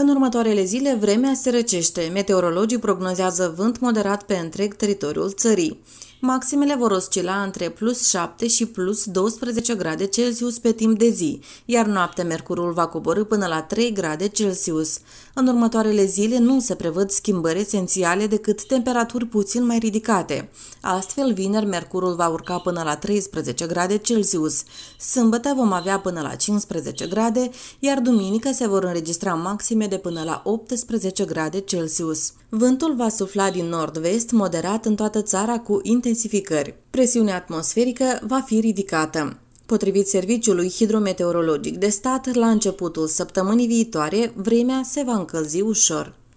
În următoarele zile, vremea se răcește. Meteorologii prognozează vânt moderat pe întreg teritoriul țării. Maximele vor oscila între plus 7 și plus 12 grade Celsius pe timp de zi, iar noaptea mercurul va coborâ până la 3 grade Celsius. În următoarele zile nu se prevăd schimbări esențiale decât temperaturi puțin mai ridicate. Astfel, vineri mercurul va urca până la 13 grade Celsius. Sâmbătă vom avea până la 15 grade, iar duminică se vor înregistra maxime de până la 18 grade Celsius. Vântul va sufla din nord-vest moderat în toată țara cu intensitate intensificări. Presiunea atmosferică va fi ridicată. Potrivit Serviciului Hidrometeorologic de Stat, la începutul săptămânii viitoare, vremea se va încălzi ușor.